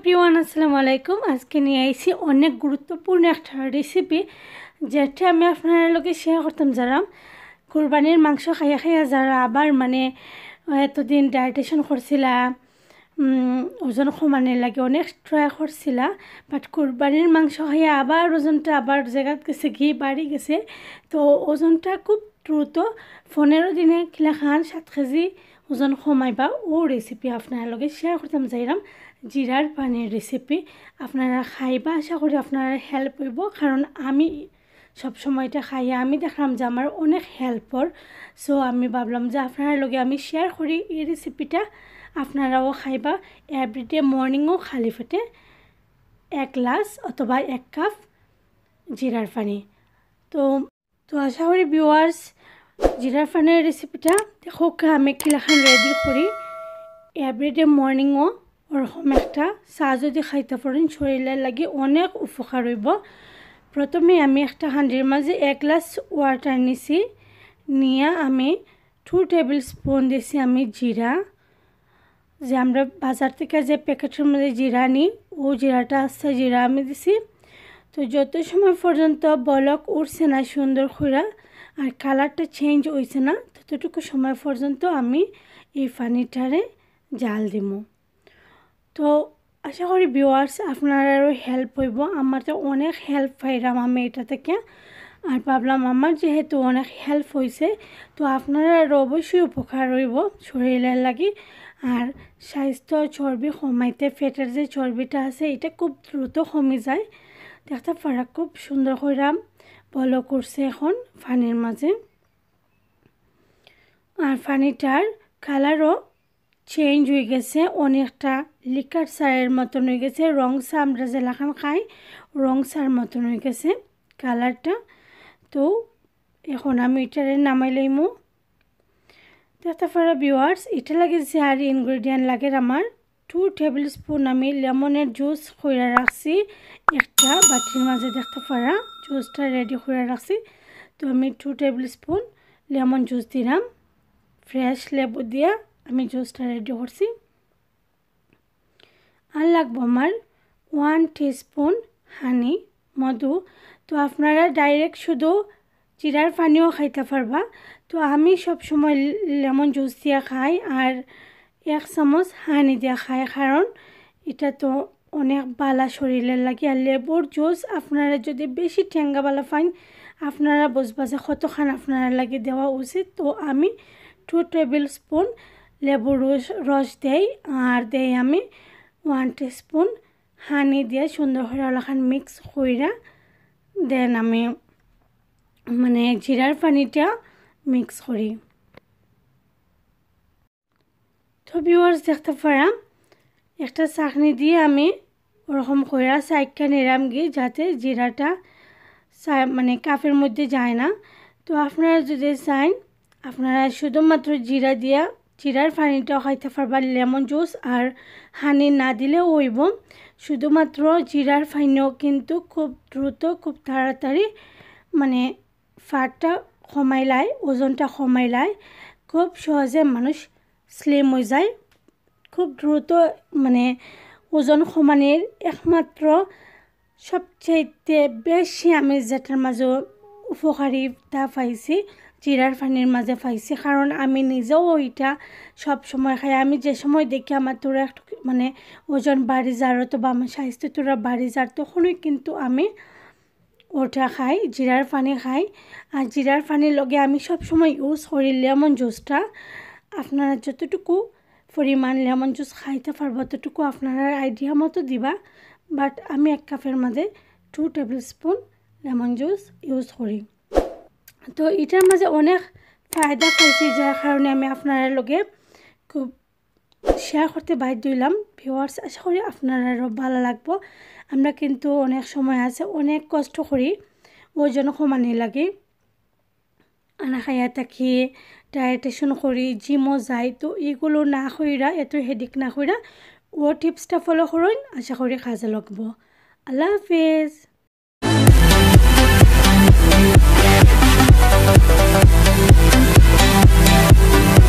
everyone আসসালামু আলাইকুম আজকে নিয়ে আইসি অনেক গুরুত্বপূর্ণ একটা রেসিপি যেটা আমি আপনার লোকে শেয়ার করতাম যারা কোরবানির মাংস খাইয়া খাইয়া যারা আবার মানে এতদিন ডায়েটেশন করছিলা ওজন কমানের লাগে অনেক ট্রাই করছিলা বাট কোরবানির মাংস খাইয়া আবার ওজনটা আবার জায়গাত গেছে ঘি বাড়ি গেছে তো ওজনটা খুব দ্রুত পনেরো দিনে খিলা খান সাত কেজি ওজন কমাইবা ও রেসিপি আপনার লগে শেয়ার করতাম যাইরাম জিরার পানির রেসিপি আপনারা খাইবা আশা করি আপনারা হেল্প হইব কারণ আমি সব সময়টা খাইয়া আমি দেখলাম যে আমার অনেক হেল্পর সো আমি ভাবলাম যে আপনার লগে আমি শেয়ার করি এই রেসিপিটা আপনারাও খাইবা এভরিডে মর্নিংও খালি ফেটে এক গ্লাস অথবা এক কাপ জিরার পানি তো তো আশা করি ভিউয়ার্স জিরা ফানের রেসিপিটা দেখোকে আমি কিলাখান রেডি করি এভরিডে মর্নিংও ওরকম একটা চাহ যদি খাইতে পারেন শরীরের লাগে অনেক উপকার হইব প্রথমে আমি একটা হাঁড়ির মাঝে এক গ্লাস ওয়াটার নিছি নিয়ে আমি টু টেবিল স্পুন দিছি আমি জিরা যে আমরা বাজার থেকে যে প্যাকেটের মধ্যে জিরা নিই ও জিরাটা আসছে জিরা আমি দিছি তো যত সময় পর্যন্ত বলক উঠছে না সুন্দর খুঁড়া আর কালারটা চেঞ্জ হয়েছে না ততটুকু সময় পর্যন্ত আমি এই পানিটারে জাল দিব তো আশা করি ভিওয়ার্স আপনারও হেল্প হইব আমার তো অনেক হেল্প পাইলাম আমি এটা থেকে আর ভাবলাম আমার যেহেতু অনেক হেল্প হয়েছে তো আপনারা অবশ্যই উপকার হইব শরীরের লাগি আর স্বাস্থ্য চর্বি কমাইতে ফেটের যে চর্বিটা আছে এটা খুব দ্রুত কমে যায় দেখতে পারা খুব সুন্দর করে বল করছে এখন ফানির মাঝে আর ফানিটার কালারও চেঞ্জ হয়ে গেছে অনেকটা লিকার সারের মতন হয়ে গেছে রং সা আমরা জেলাখান খাই রং সার মতন হয়ে গেছে কালারটা তো এখন আমি এটারে নামাই লইমু দেখতে ফেরা ভিওয়ার্স এটা লাগে যে আর ইনগ্রিডিয়েন্ট লাগে আমার টু টেবিল স্পুন আমি লেমনের জুস খুঁড়া রাখছি একটা বাটির মাঝে দেখতে পারা জুসটা রেডি খুঁড়া রাখছি তো আমি two tablespoon lemon juice দিলাম ফ্রেশ লেবু দিয়া আমি জুসটা রেডি করছি আর লাগবো আমার ওয়ান স্পুন হানি মধু তো আপনারা ডাইরেক্ট শুধু জিরার পানিও খাইতে পারবা তো আমি সবসময় লেমন জুস দিয়া খাই আর এক চামচ হানি দিয়া খায় কারণ এটা তো অনেক বালা শরীরের লাগে আর লেবুর জুস আপনারা যদি বেশি ঠেঙ্গা বালা পান আপনারা বুঝবা যে কতক্ষণ আপনারা লাগে দেওয়া উচিত তো আমি টু টেবিল স্পুন লেবুর রস রস দেই আর দেই আমি ওয়ান স্পুন হানি দিয়ে সুন্দর করে অলখান মিক্স কইরা দেন আমি মানে জিরার পানিটা মিক্স করি তো ভিউয়ার্স দেখতে পারাম একটা চাকনি দিয়ে আমি ওরকম কইরা সাইডটা নিলাম গিয়ে যাতে জিরাটা মানে কাপের মধ্যে যায় না তো আপনারা যদি চান আপনারা শুধুমাত্র জিরা দিয়া জিরার পানিটা খাইতে পারবা লেমন জুস আর হানি না দিলেও হইব শুধুমাত্র জিরার পানিও কিন্তু খুব দ্রুত খুব তাড়াতাড়ি মানে ফাটটা কমাইলায় ওজনটা কমাইলায় খুব সহজে মানুষ স্লিম হয়ে যায় খুব দ্রুত মানে ওজন সমানের একমাত্র সবচাইতে বেশি আমি যেটার মাঝে উপকারিতা পাইছি জিরার পানির মাঝে পাইছি কারণ আমি নিজেও ওইটা সব সময় খাই আমি যে সময় দেখি আমার তোরা মানে ওজন বাড়ি যারও তো বা আমার স্বাস্থ্য তোরা বাড়ি যার তখনই কিন্তু আমি ওটা খাই জিরার পানি খাই আর জিরার পানির লগে আমি সব সময় ইউজ করি লেমন জুসটা আপনারা যতটুকু পরিমাণ লেমন জুস খাইতে পারব ততটুকু আপনারা আইডিয়া মতো দিবা বাট আমি এক কাপের মাঝে two tablespoon lemon juice use করি তো এটার মাঝে অনেক ফায়দা পাইছি যার কারণে আমি আপনার লগে খুব শেয়ার করতে বাধ্য হইলাম ভিওয়ার্স আশা করি আপনারও ভালো লাগবো আমরা কিন্তু অনেক সময় আছে অনেক কষ্ট করি ওজন কমানি লাগে আনা খাই থাকি ডায়েটেশ্যন কৰি যি মই যায় তো এইগুলো না খুঁৰা এইটো হেডিক না খুঁৰা ওৱৰ টিপছ ফ'ল' কৰোঁ আশা কৰি সাজে লগাব আল্লাহ হাফিজ